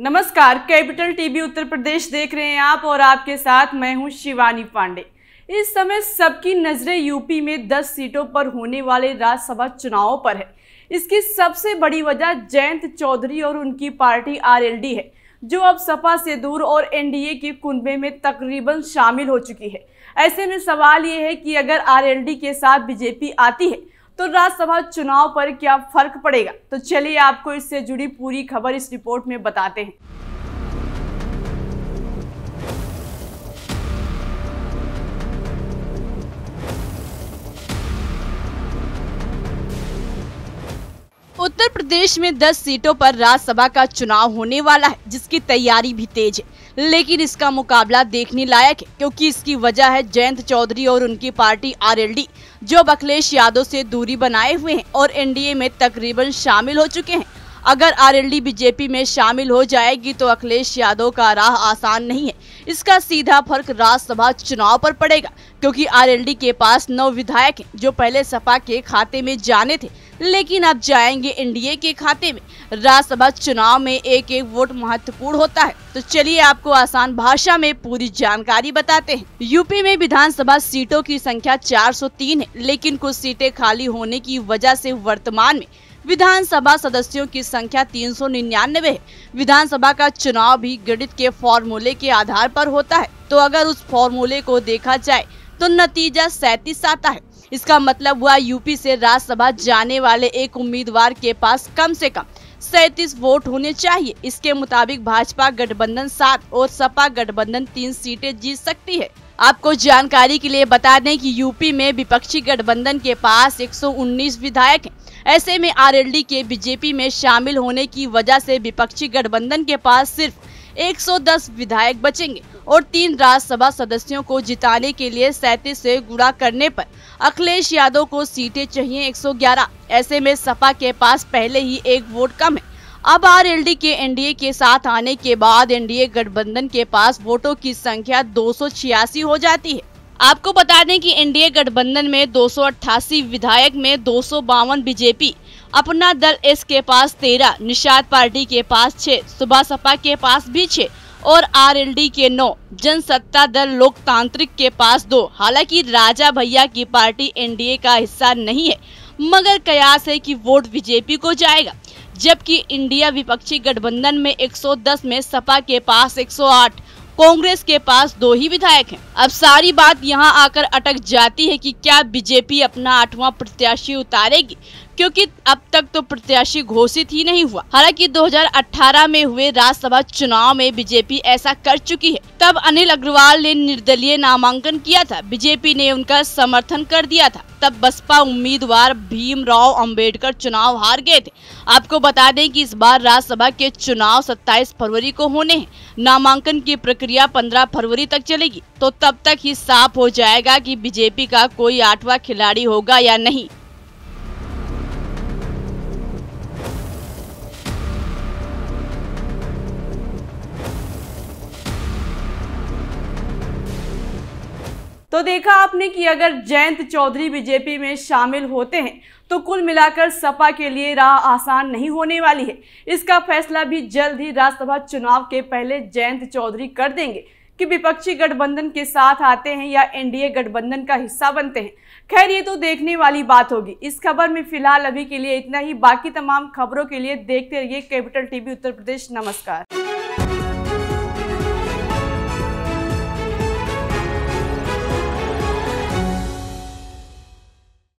नमस्कार capital TV उत्तर प्रदेश देख रहे हैं आप और आपके साथ मैं हूं शिवानी पांडे इस समय सबकी नजरें यूपी में 10 सीटों पर होने वाले राज्यसभा चुनावों पर है इसकी सबसे बड़ी वजह जयंत चौधरी और उनकी पार्टी आरएलडी है जो अब सपा से दूर और एनडीए के कुंबे में तकरीबन शामिल हो चुकी है ऐसे में सवाल ये है कि अगर आरएलडी के साथ बीजेपी आती है तो राज्यसभा चुनाव पर क्या फर्क पड़ेगा तो चलिए आपको इससे जुड़ी पूरी खबर इस रिपोर्ट में बताते हैं उत्तर प्रदेश में 10 सीटों पर राज्यसभा का चुनाव होने वाला है जिसकी तैयारी भी तेज है लेकिन इसका मुकाबला देखने लायक है क्योंकि इसकी वजह है जयंत चौधरी और उनकी पार्टी आरएलडी जो अखिलेश यादव से दूरी बनाए हुए हैं और एनडीए में तकरीबन शामिल हो चुके हैं अगर आरएलडी बीजेपी में शामिल हो जाएगी तो अखिलेश यादव का राह आसान नहीं है इसका सीधा फर्क राज्यसभा चुनाव पर पड़ेगा क्योंकि आरएलडी के पास नौ विधायक हैं जो पहले सपा के खाते में जाने थे लेकिन अब जाएंगे एनडीए के खाते में राज्यसभा चुनाव में एक एक वोट महत्वपूर्ण होता है तो चलिए आपको आसान भाषा में पूरी जानकारी बताते हैं यूपी में विधानसभा सीटों की संख्या 403 है लेकिन कुछ सीटें खाली होने की वजह से वर्तमान में विधानसभा सदस्यों की संख्या तीन सौ निन्यानवे है विधानसभा का चुनाव भी गणित के फॉर्मूले के आधार पर होता है तो अगर उस फॉर्मूले को देखा जाए तो नतीजा सैतीस आता है इसका मतलब हुआ यूपी से राज्यसभा जाने वाले एक उम्मीदवार के पास कम से कम सैतीस वोट होने चाहिए इसके मुताबिक भाजपा गठबंधन सात और सपा गठबंधन तीन सीटें जीत सकती है आपको जानकारी के लिए बता दें कि यूपी में विपक्षी गठबंधन के पास 119 विधायक हैं ऐसे में आरएलडी के बीजेपी में शामिल होने की वजह से विपक्षी गठबंधन के पास सिर्फ 110 विधायक बचेंगे और तीन राज्यसभा सदस्यों को जिताने के लिए सैतीस से गुड़ा करने पर अखिलेश यादव को सीटें चाहिए 111 ऐसे में सपा के पास पहले ही एक वोट कम है अब आरएलडी के एनडीए के साथ आने के बाद एनडीए गठबंधन के पास वोटों की संख्या दो हो जाती है आपको बता दें कि एनडीए गठबंधन में दो विधायक में दो बीजेपी अपना दल एस के पास तेरह निषाद पार्टी के पास छह सुबह सपा के पास भी छह और आरएलडी के नौ जनसत्ता दल लोकतांत्रिक के पास दो हालांकि राजा भैया की पार्टी एनडीए का हिस्सा नहीं है मगर कयास है कि वोट बीजेपी को जाएगा जबकि इंडिया विपक्षी गठबंधन में 110 में सपा के पास 108 कांग्रेस के पास दो ही विधायक हैं। अब सारी बात यहां आकर अटक जाती है कि क्या बीजेपी अपना आठवां प्रत्याशी उतारेगी क्योंकि अब तक तो प्रत्याशी घोषित ही नहीं हुआ हालांकि 2018 में हुए राज्यसभा चुनाव में बीजेपी ऐसा कर चुकी है तब अनिल अग्रवाल ने निर्दलीय नामांकन किया था बीजेपी ने उनका समर्थन कर दिया था तब बसपा उम्मीदवार भीमराव अंबेडकर चुनाव हार गए थे आपको बता दें कि इस बार राज्यसभा के चुनाव 27 फरवरी को होने हैं नामांकन की प्रक्रिया 15 फरवरी तक चलेगी तो तब तक ही साफ हो जाएगा कि बीजेपी का कोई आठवां खिलाड़ी होगा या नहीं तो देखा आपने कि अगर जयंत चौधरी बीजेपी में शामिल होते हैं तो कुल मिलाकर सपा के लिए राह आसान नहीं होने वाली है इसका फैसला भी जल्द ही राज्यसभा चुनाव के पहले जयंत चौधरी कर देंगे कि विपक्षी गठबंधन के साथ आते हैं या एनडीए गठबंधन का हिस्सा बनते हैं खैर ये तो देखने वाली बात होगी इस खबर में फिलहाल अभी के लिए इतना ही बाकी तमाम खबरों के लिए देखते रहिए कैपिटल टीवी उत्तर प्रदेश नमस्कार